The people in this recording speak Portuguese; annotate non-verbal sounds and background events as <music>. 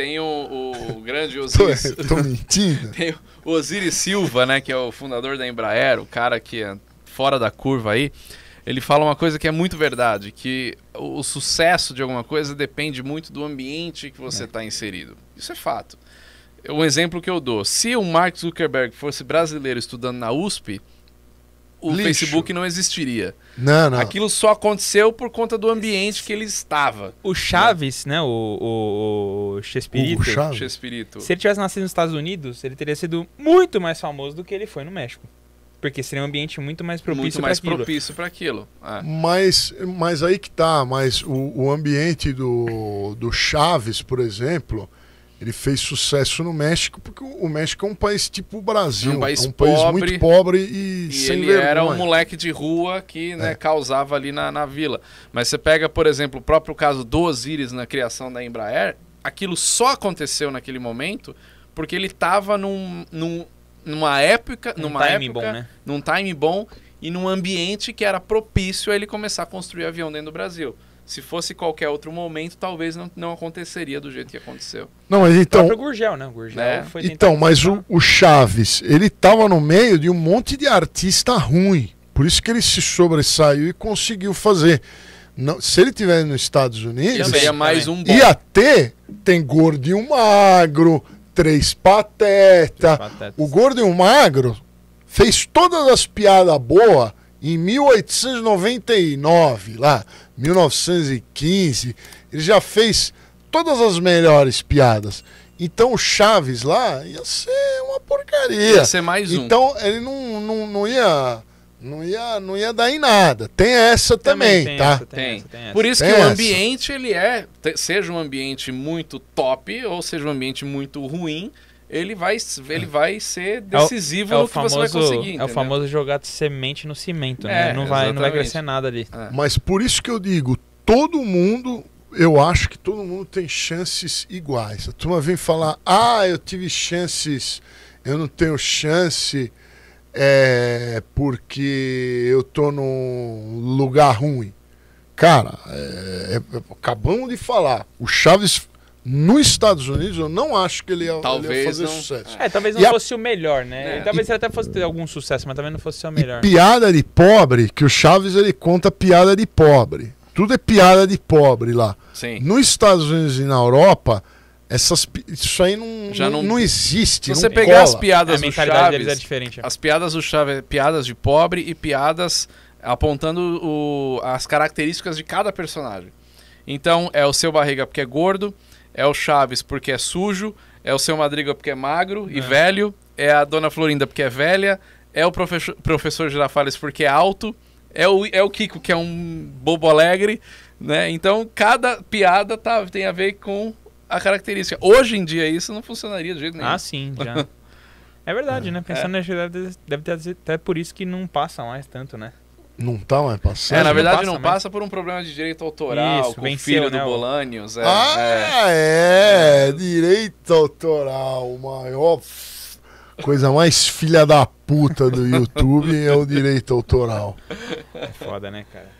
tem o, o, <laughs> grande Osiris. tô, <laughs> tô mentindo. <laughs> tem o Osiris Silva, né, que é o fundador da Embraer, o cara que é fora da curva aí. Ele fala uma coisa que é muito verdade, que o, o sucesso de alguma coisa depende muito do ambiente que você está é. Tá inserido. Isso é fato. É um exemplo que eu dou: se o Mark Zuckerberg fosse brasileiro estudando na USP, o Lixo. Facebook não existiria. Não, não. Aquilo só aconteceu por conta do ambiente que ele estava. O Chaves, né? O, o, o Chespirito. O Chespirito. Se ele tivesse nascido nos Estados Unidos, ele teria sido muito mais famoso do que ele foi no México. Porque seria um ambiente muito mais propício para aquilo. propício para aquilo. Ah. Mas, mas aí que tá, mas o, o ambiente do, do Chaves, por exemplo, ele fez sucesso no México, porque o México é um país tipo o Brasil. É um país, é um país pobre, muito pobre e, e sem ele vergonha. era um moleque de rua que né, é. causava ali na, na vila. Mas você pega, por exemplo, o próprio caso do Osiris na criação da Embraer, aquilo só aconteceu naquele momento porque ele estava num, num, numa época... Num numa time época, bom, né? Num time bom e num ambiente que era propício a ele começar a construir avião dentro do Brasil. Se fosse qualquer outro momento, talvez não, não aconteceria do jeito que aconteceu. Não, mas então. O Gurgel, né? O Gurgel né? foi Então, mas o, o, Chaves, ele tava no meio de um monte de artista ruim. Por isso que ele se sobressaiu e conseguiu fazer. Não, se ele tiver nos Estados Unidos, seria é mais um bom. ia ter tem gordo e um magro, três pateta. Três o gordo e o magro fez todas as piadas boas em 1899, lá, 1915, ele já fez todas as melhores piadas. Então o Chaves lá ia ser uma porcaria. Ia ser mais um. Então ele não, não, não ia. Não ia, não ia dar em nada. Tem essa também, também tem tá? Essa, tem, tem. Essa, tem essa. Por isso que o ambiente, ele é, seja um ambiente muito top ou seja um ambiente muito ruim, ele vai, ele é. vai ser decisivo é o, é o no que famoso, você vai conseguir. Entendeu? É o famoso jogar semente no cimento, né? É, não, vai, não vai crescer nada ali. É. Mas por isso que eu digo, todo mundo, eu acho que todo mundo tem chances iguais. A turma vem falar, ah, eu tive chances, eu não tenho chance é, porque eu tô num lugar ruim. Cara, acabamos de falar, o Chaves nos Estados Unidos, eu não acho que ele ia, talvez ele ia fazer não... sucesso. É, talvez não e fosse a... o melhor, né? É. Talvez ele até fosse ter algum sucesso, mas também não fosse o melhor. E piada de pobre, que o Chaves ele conta piada de pobre. Tudo é piada de pobre lá. Sim. Nos Estados Unidos e na Europa, essas, isso aí não, Já não, não existe. Se você pegar cola. as piadas a do é Chaves, é diferente. As piadas do Chaves, piadas de pobre e piadas apontando o, as características de cada personagem. Então, é o seu barriga porque é gordo, é o Chaves porque é sujo, é o seu Madriga porque é magro é. e velho, é a Dona Florinda porque é velha, é o profe professor Girafales porque é alto, é o, é o Kiko que é um bobo alegre, né? Então cada piada tá, tem a ver com a característica. Hoje em dia isso não funcionaria de jeito nenhum. Ah, sim, já. <laughs> é verdade, né? Pensando é. na deve, deve ter até por isso que não passa mais tanto, né? Não tá mais passando. É, na verdade não passa, não passa por um problema de direito autoral Isso, com o filho né, do Bolanios. É, ah, é. é. Direito autoral, maior coisa mais filha da puta do YouTube é o direito autoral. É foda, né, cara?